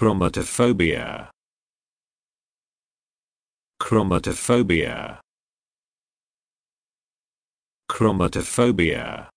Chromatophobia. Chromatophobia. Chromatophobia.